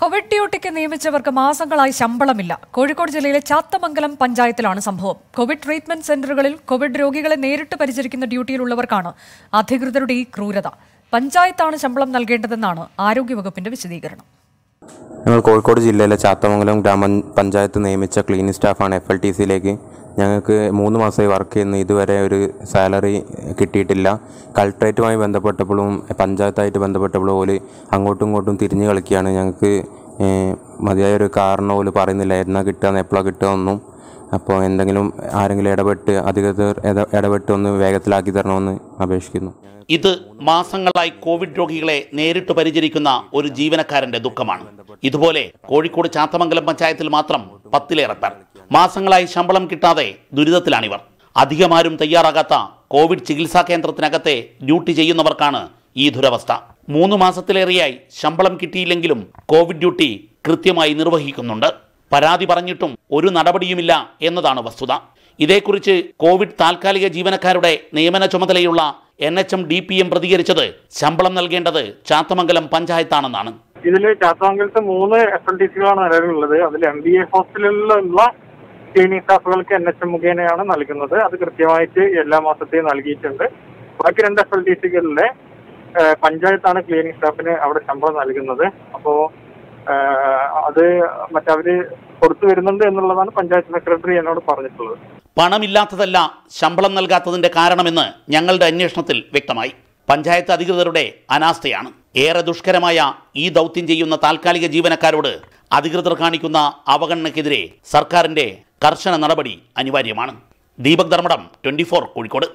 Covid ഡ്യൂട്ടിക്ക് നിയമിച്ചവർക്ക് മാസങ്ങളായി ശമ്പളമില്ല കോഴിക്കോട് ജില്ലയിലെ ചാത്തമംഗലം പഞ്ചായത്തിലാണ് സംഭവം കോവിഡ് ട്രീറ്റ്മെന്റ് സെന്ററുകളിൽ കോവിഡ് രോഗികളെ നേരിട്ട് പരിചരിക്കുന്ന ഡ്യൂട്ടിയിലുള്ളവർക്കാണ് അധികൃതരുടെ ഈ ക്രൂരത പഞ്ചായത്താണ് ശമ്പളം നൽകേണ്ടതെന്നാണ് ആരോഗ്യവകുപ്പിന്റെ വിശദീകരണം ഞങ്ങൾ കോഴിക്കോട് ജില്ലയിലെ ചാത്തമംഗലം ഗ്രാമ പഞ്ചായത്ത് നിയമിച്ച ക്ലീനിങ് സ്റ്റാഫാണ് എഫ് എൽ ടി സിയിലേക്ക് ഞങ്ങൾക്ക് മൂന്ന് മാസമായി വർക്ക് ചെയ്യുന്ന ഇതുവരെ ഒരു സാലറി കിട്ടിയിട്ടില്ല കളക്ട്രേറ്റുമായി ബന്ധപ്പെട്ടപ്പോഴും പഞ്ചായത്തായിട്ട് ബന്ധപ്പെട്ടപ്പോഴും ഓല് അങ്ങോട്ടും ഇങ്ങോട്ടും തിരിഞ്ഞ് കളിക്കുകയാണ് ഞങ്ങൾക്ക് മതിയായ ഒരു കാരണം പോലും പറയുന്നില്ല എന്നാ കിട്ടുക എപ്പോഴാ കിട്ടുകയെന്നും ഒന്നും അപ്പോൾ എന്തെങ്കിലും ആരെങ്കിലും ഇടപെട്ട് അധികൃതർ ഇടപെട്ട് ഒന്ന് വേഗത്തിലാക്കി തരണമെന്ന് അപേക്ഷിക്കുന്നു ഇത് മാസങ്ങളായി കോവിഡ് രോഗികളെ നേരിട്ട് പരിചരിക്കുന്ന ഒരു ജീവനക്കാരന്റെ ദുഃഖമാണ് ഇതുപോലെ കോഴിക്കോട് ചാത്തമംഗലം പഞ്ചായത്തിൽ മാത്രം പത്തിലേറെ പേർ മാസങ്ങളായി ശമ്പളം കിട്ടാതെ ദുരിതത്തിലാണിവർ അധികമാരും തയ്യാറാകാത്ത കോവിഡ് ചികിത്സാ കേന്ദ്രത്തിനകത്തെ ഡ്യൂട്ടി ചെയ്യുന്നവർക്കാണ് ഈ ദുരവസ്ഥ മൂന്ന് മാസത്തിലേറെയായി ശമ്പളം കിട്ടിയില്ലെങ്കിലും കോവിഡ് ഡ്യൂട്ടി കൃത്യമായി നിർവഹിക്കുന്നുണ്ട് പരാതി പറഞ്ഞിട്ടും ഒരു നടപടിയുമില്ല എന്നതാണ് വസ്തുത ഇതേക്കുറിച്ച് കോവിഡ് താൽക്കാലിക ജീവനക്കാരുടെ നിയമന ചുമതലയുള്ള N H M D P M പ്രതികരിച്ചത് ശമ്പളം നൽകേണ്ടത് ചാത്തമംഗലം പഞ്ചായത്താണെന്നാണ് ഇതിൽ ചാത്തമംഗലത്തെ മൂന്ന് എസ് എൽ ഡി സികളാണ് നിലവിലുള്ളത് അതിൽ എം ബി എ ഹോസ്പിറ്റലിലുള്ള ചെയിനിങ് സ്റ്റാഫുകൾക്ക് എൻ എച്ച് എം മുഖേനയാണ് നൽകുന്നത് അത് കൃത്യമായിട്ട് എല്ലാ മാസത്തെയും നൽകിയിട്ടുണ്ട് ബാക്കി രണ്ട് എഫ് എൽ ഡി സികളിലെ പഞ്ചായത്താണ് ക്ലീനിങ് സ്റ്റാഫിന് അവിടെ ശമ്പളം നൽകുന്നത് അപ്പോ അത് മറ്റവര് കൊടുത്തു വരുന്നുണ്ട് എന്നുള്ളതാണ് പഞ്ചായത്ത് സെക്രട്ടറി എന്നോട് പറഞ്ഞിട്ടുള്ളത് പണമില്ലാത്തതല്ല ശമ്പളം നൽകാത്തതിന്റെ കാരണമെന്ന് ഞങ്ങളുടെ അന്വേഷണത്തിൽ വ്യക്തമായി പഞ്ചായത്ത് അധികൃതരുടെ അനാസ്ഥയാണ് ഏറെ ദുഷ്കരമായ ഈ ദൗത്യം ചെയ്യുന്ന താൽക്കാലിക ജീവനക്കാരോട് അധികൃതർ കാണിക്കുന്ന അവഗണനക്കെതിരെ സർക്കാരിന്റെ കർശന നടപടി അനിവാര്യമാണ് ദീപക് ധർമ്മടം ട്വന്റി കോഴിക്കോട്